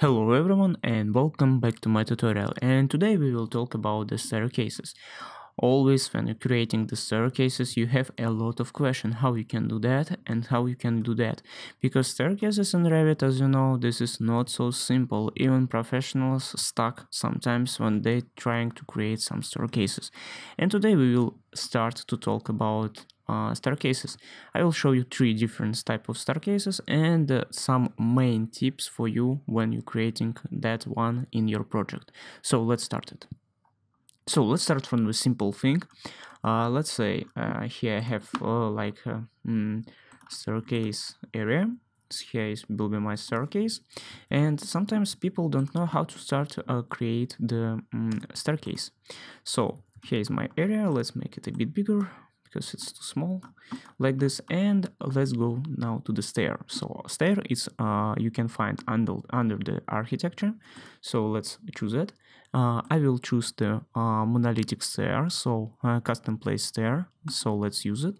Hello everyone and welcome back to my tutorial and today we will talk about the staircases always when you're creating the staircases you have a lot of question how you can do that and how you can do that because staircases in Revit as you know this is not so simple even professionals stuck sometimes when they trying to create some staircases and today we will start to talk about uh, staircases. I will show you three different type of staircases and uh, some main tips for you when you're creating that one in your project. So let's start it so let's start from the simple thing uh, let's say uh, here I have uh, like a uh, mm, staircase area so here is, will be my staircase and sometimes people don't know how to start uh, create the mm, staircase so here is my area let's make it a bit bigger because it's too small like this and let's go now to the stair so stair is uh, you can find under under the architecture so let's choose it uh, I will choose the uh, monolithic stair, so uh, custom place stair so let's use it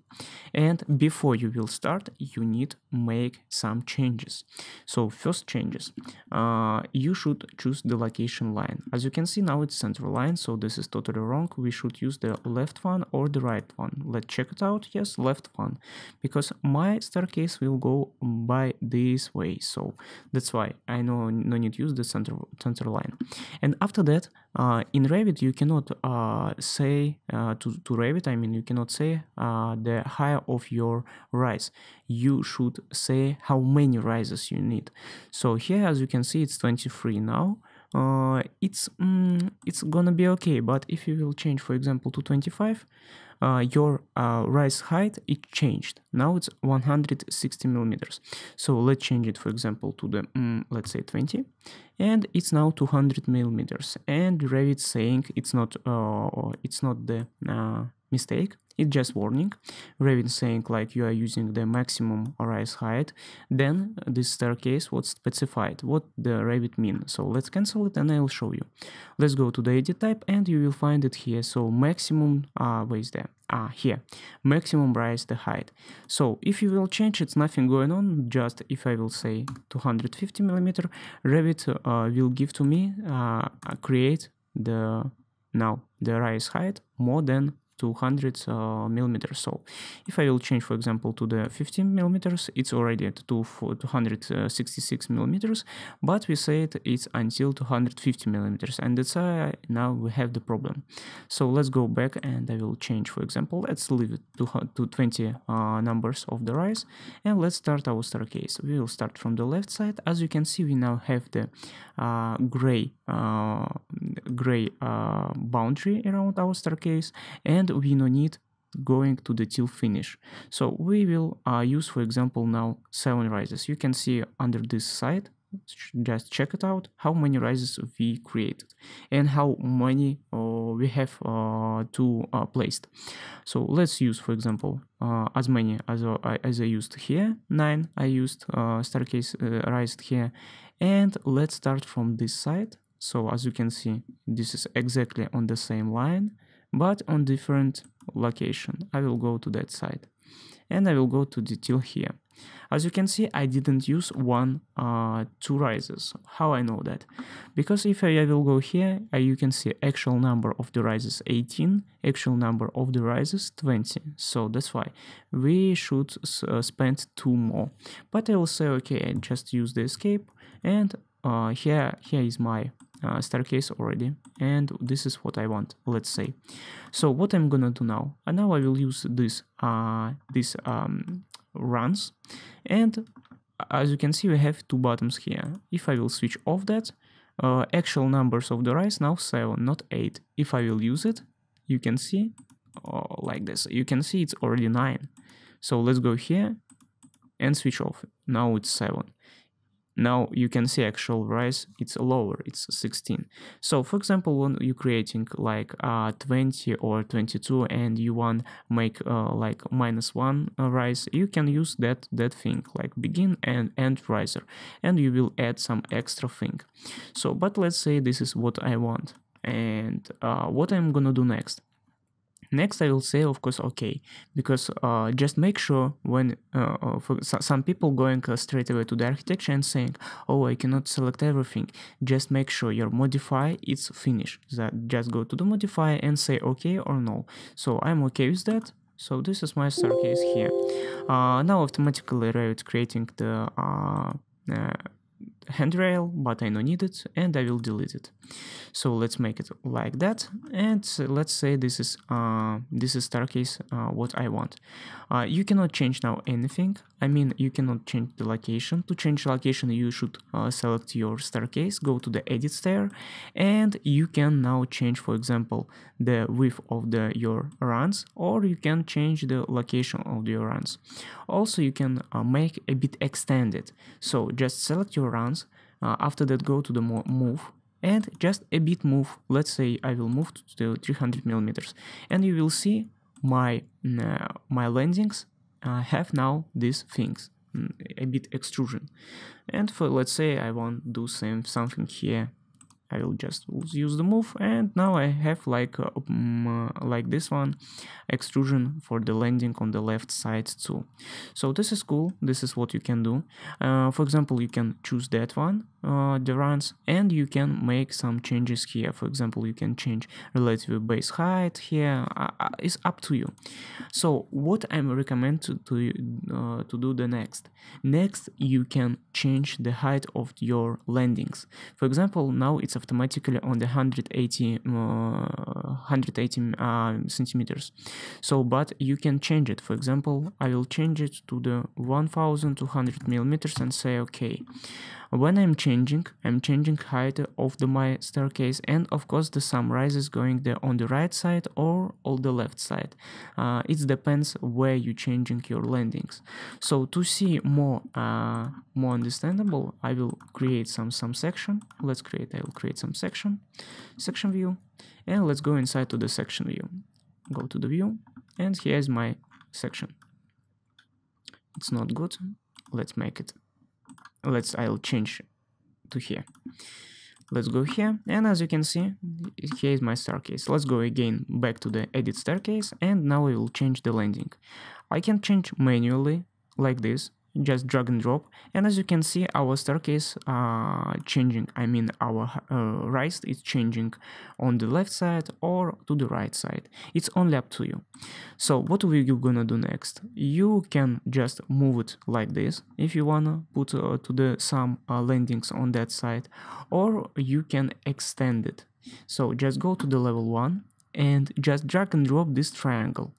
and before you will start you need make some changes so first changes uh, you should choose the location line as you can see now it's center line so this is totally wrong we should use the left one or the right one let's check it out yes left one because my staircase will go by this way so that's why I know no need use the center center line and after that uh, in Revit, you cannot uh, say uh, to, to Revit, I mean, you cannot say uh, the higher of your rise. You should say how many rises you need. So here, as you can see, it's 23 now uh, it's mm, it's gonna be okay but if you will change for example to 25 uh, your uh, rise height it changed now it's 160 millimeters so let's change it for example to the mm, let's say 20 and it's now 200 millimeters and Revit saying it's not uh, it's not the uh, mistake it's just warning raven saying like you are using the maximum rise height then this staircase was specified what the rabbit mean so let's cancel it and i'll show you let's go to the edit type and you will find it here so maximum uh where is there ah uh, here maximum rise the height so if you will change it's nothing going on just if i will say 250 millimeter revit uh, will give to me uh, create the now the rise height more than 200 uh, millimeters. So if I will change, for example, to the 15 millimeters, it's already at 266 uh, millimeters, but we said it's until 250 millimeters. And that's now we have the problem. So let's go back and I will change, for example, let's leave it to, to 20 uh, numbers of the rise. And let's start our staircase. We will start from the left side. As you can see, we now have the uh, gray, uh, gray uh, boundary around our staircase and and we no need going to the till finish. So we will uh, use, for example, now seven rises. You can see under this side, just check it out, how many rises we created and how many uh, we have uh, to uh, placed. So let's use, for example, uh, as many as, uh, as I used here, nine I used staircase raised here. And let's start from this side. So as you can see, this is exactly on the same line but on different location. I will go to that side and I will go to detail here. As you can see, I didn't use one, uh, two rises. How I know that? Because if I, will go here, I, uh, you can see actual number of the rises 18, actual number of the rises 20. So that's why we should uh, spend two more. But I will say, okay, and just use the escape. And uh, here, here is my uh, staircase already and this is what I want let's say so what I'm gonna do now and uh, now I will use this uh, this um, runs and uh, as you can see we have two buttons here if I will switch off that uh, actual numbers of the rise now 7 not 8 if I will use it you can see oh, like this you can see it's already 9 so let's go here and switch off now it's 7 now you can see actual rise, it's lower, it's 16. So for example, when you're creating like uh, 20 or 22 and you want make uh, like minus one uh, rise, you can use that, that thing like begin and end riser and you will add some extra thing. So, but let's say this is what I want and uh, what I'm gonna do next next i will say of course okay because uh, just make sure when uh, uh for some people going uh, straight away to the architecture and saying oh i cannot select everything just make sure your modify it's finished that just go to the modify and say okay or no so i'm okay with that so this is my staircase here uh, now automatically it's creating the handrail, but I don't need it and I will delete it. So let's make it like that. And let's say this is, uh, this is staircase, uh, what I want. Uh, you cannot change now anything I mean, you cannot change the location. To change location, you should uh, select your staircase, go to the edit stair, and you can now change, for example, the width of the your runs, or you can change the location of your runs. Also, you can uh, make a bit extended. So just select your runs, uh, after that go to the move, and just a bit move. Let's say I will move to 300 millimeters, and you will see my my landings I have now these things mm, a bit extrusion and for let's say I want do same something here I will just use the move and now I have like uh, um, uh, like this one extrusion for the landing on the left side too so this is cool this is what you can do uh, for example you can choose that one uh, the runs and you can make some changes here for example you can change relative base height here uh, uh it's up to you so what i recommend to to, uh, to do the next next you can change the height of your landings for example now it's automatically on the 180 180 uh, uh, centimeters so but you can change it for example i will change it to the 1200 millimeters and say okay when I'm changing, I'm changing height of the, my staircase and of course the sum rises going there on the right side or on the left side. Uh, it depends where you're changing your landings. So to see more, uh, more understandable, I will create some, some section. Let's create, I will create some section, section view and let's go inside to the section view. Go to the view and here's my section. It's not good. Let's make it let's I'll change to here let's go here and as you can see here is my staircase let's go again back to the edit staircase and now I will change the landing i can change manually like this just drag and drop and as you can see our staircase uh, changing I mean our uh, rise is changing on the left side or to the right side it's only up to you so what are you gonna do next you can just move it like this if you wanna put uh, to the some uh, landings on that side or you can extend it so just go to the level 1 and just drag and drop this triangle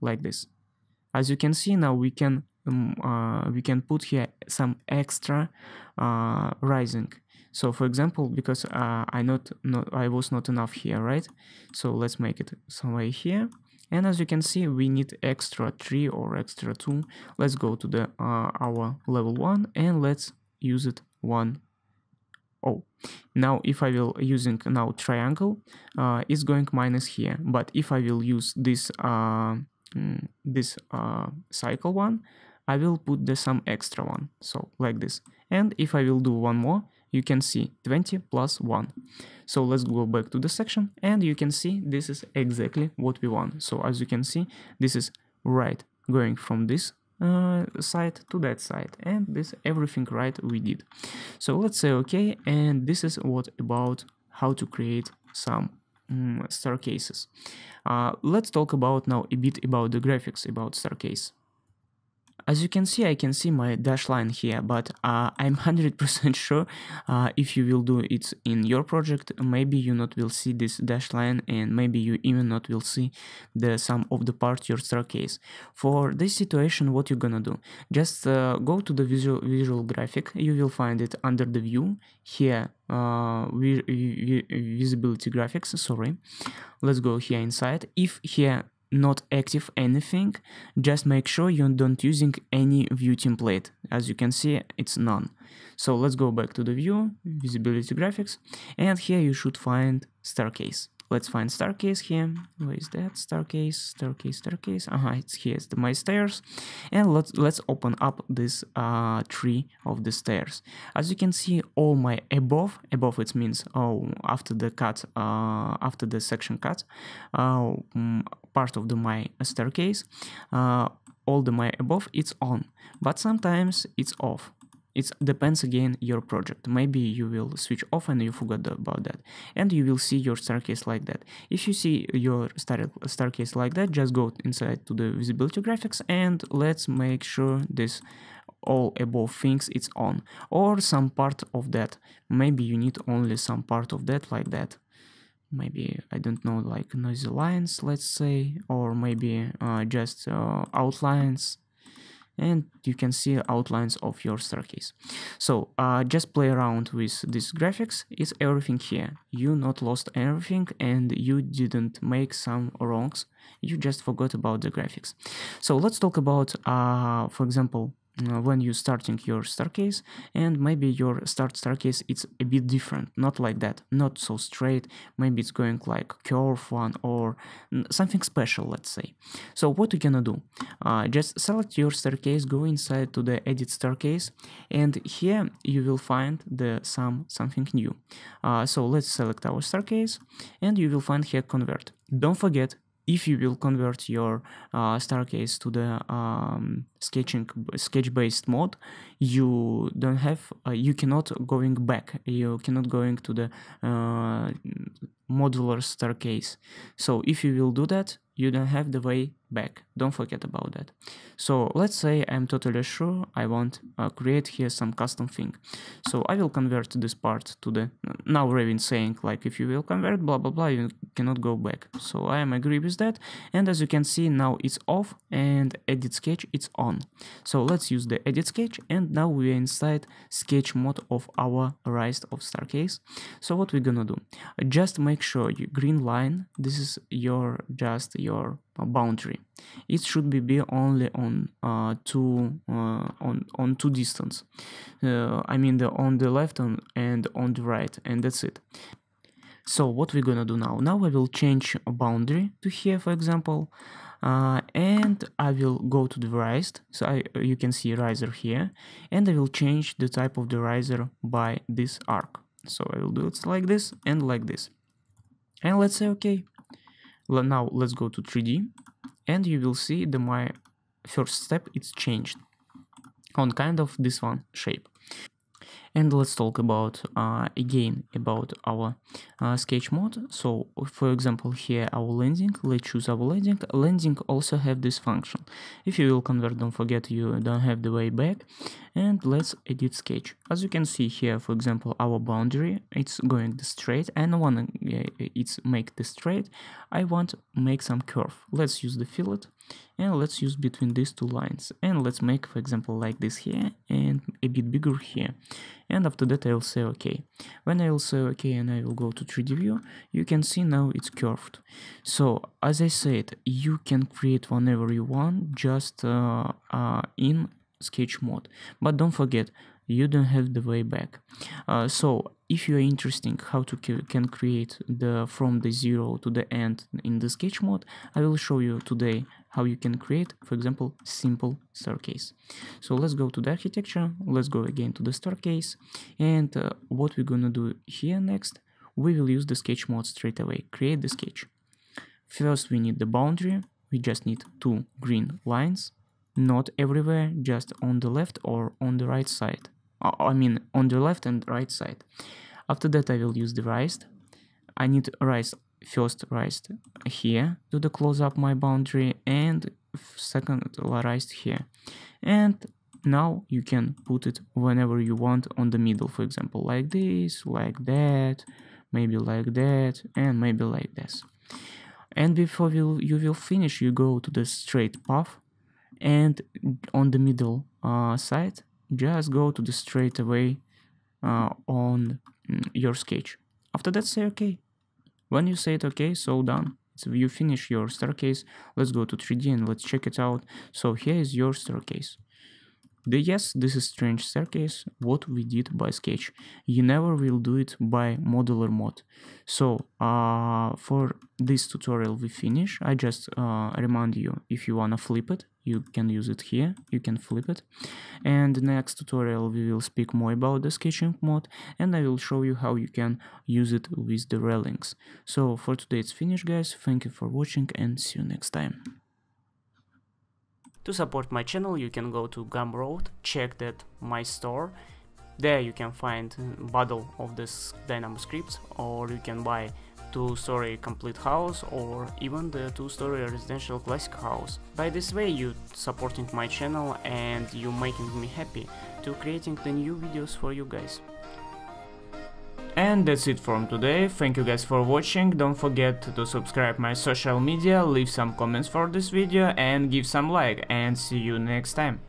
like this as you can see now we can um, uh, we can put here some extra uh, rising so for example because uh, I not, not I was not enough here right so let's make it somewhere here and as you can see we need extra 3 or extra 2 let's go to the uh, our level 1 and let's use it 1 oh now if I will using now triangle uh, it's going minus here but if I will use this uh, mm, this uh, cycle one I will put the sum extra one, so like this. And if I will do one more, you can see 20 plus 1. So let's go back to the section and you can see this is exactly what we want. So as you can see, this is right going from this uh, side to that side and this everything right we did. So let's say okay and this is what about how to create some um, staircases. Uh, let's talk about now a bit about the graphics about staircase. As you can see, I can see my dash line here, but uh, I'm 100% sure uh, if you will do it in your project, maybe you not will see this dash line and maybe you even not will see the sum of the part your staircase. For this situation, what you're gonna do? Just uh, go to the visual, visual graphic, you will find it under the view, here uh, vi vi visibility graphics, sorry. Let's go here inside. If here not active anything just make sure you don't using any view template as you can see it's none so let's go back to the view visibility graphics and here you should find staircase Let's find staircase here. Where is that? Staircase, staircase, staircase. Uh -huh, it's here, it's the my stairs. And let's, let's open up this uh, tree of the stairs. As you can see, all my above, above it means oh, after the cut, uh, after the section cut, uh, mm, part of the my staircase, uh, all the my above, it's on. But sometimes it's off. It depends again your project. Maybe you will switch off and you forgot about that. And you will see your staircase like that. If you see your star staircase like that, just go inside to the visibility graphics and let's make sure this all above things it's on or some part of that maybe you need only some part of that like that maybe i don't know like noisy lines let's say or maybe uh, just uh, outlines and you can see outlines of your staircase. So uh, just play around with these graphics. It's everything here. You not lost everything and you didn't make some wrongs. You just forgot about the graphics. So let's talk about, uh, for example, uh, when you're starting your staircase and maybe your start staircase it's a bit different not like that not so straight maybe it's going like curve one or something special let's say so what you gonna do uh, just select your staircase go inside to the edit staircase and here you will find the some something new uh, so let's select our staircase and you will find here convert don't forget if you will convert your uh, staircase to the um, sketching sketch based mode you don't have uh, you cannot going back you cannot going to the uh, modular staircase. So if you will do that, you don't have the way back. Don't forget about that. So let's say I'm totally sure I want uh, create here some custom thing. So I will convert this part to the now Raven saying like if you will convert blah blah blah you cannot go back. So I am agree with that and as you can see now it's off and edit sketch it's on. So let's use the edit sketch and now we are inside sketch mode of our rise of staircase. So what we're gonna do? Just make make sure your green line this is your just your uh, boundary it should be, be only on uh, two uh, on on two distance uh, i mean the on the left on, and on the right and that's it so what we're gonna do now now i will change a boundary to here for example uh, and I will go to the riser. So I, you can see riser here, and I will change the type of the riser by this arc. So I will do it like this and like this and let's say okay now let's go to 3d and you will see the my first step it's changed on kind of this one shape and let's talk about uh, again about our uh, sketch mode so for example here our landing let's choose our landing landing also have this function if you will convert don't forget you don't have the way back and let's edit sketch as you can see here for example our boundary it's going straight and one it's make the straight I want make some curve let's use the fillet and let's use between these two lines and let's make for example like this here and a bit bigger here and after that I'll say okay when I'll say okay and I will go to 3D view you can see now it's curved so as I said you can create whenever you want just uh, uh, in sketch mode but don't forget you don't have the way back uh, so if you are interested how to can create the from the zero to the end in the sketch mode i will show you today how you can create, for example, simple staircase. So let's go to the architecture, let's go again to the staircase, and uh, what we're gonna do here next, we will use the sketch mode straight away, create the sketch. First we need the boundary, we just need two green lines, not everywhere, just on the left or on the right side. Uh, I mean, on the left and right side. After that I will use the raised. I need rise first raised here to the close up my boundary and second raised here and now you can put it whenever you want on the middle for example like this like that maybe like that and maybe like this and before you, you will finish you go to the straight path and on the middle uh, side just go to the straight away uh, on mm, your sketch after that say okay when you say it okay, so done. So you finish your staircase, let's go to 3D and let's check it out. So here is your staircase. The yes, this is strange staircase, what we did by sketch. You never will do it by modular mode. So uh, for this tutorial we finish, I just uh, remind you if you wanna flip it, you can use it here, you can flip it. And next tutorial we will speak more about the sketching mode and I will show you how you can use it with the railings. So for today it's finished guys, thank you for watching and see you next time. To support my channel you can go to Gumroad, check that my store, there you can find uh, bundle of this Dynamo scripts or you can buy two-story complete house or even the two-story residential classic house. By this way you supporting my channel and you making me happy to creating the new videos for you guys. And that's it from today, thank you guys for watching, don't forget to subscribe my social media, leave some comments for this video and give some like and see you next time.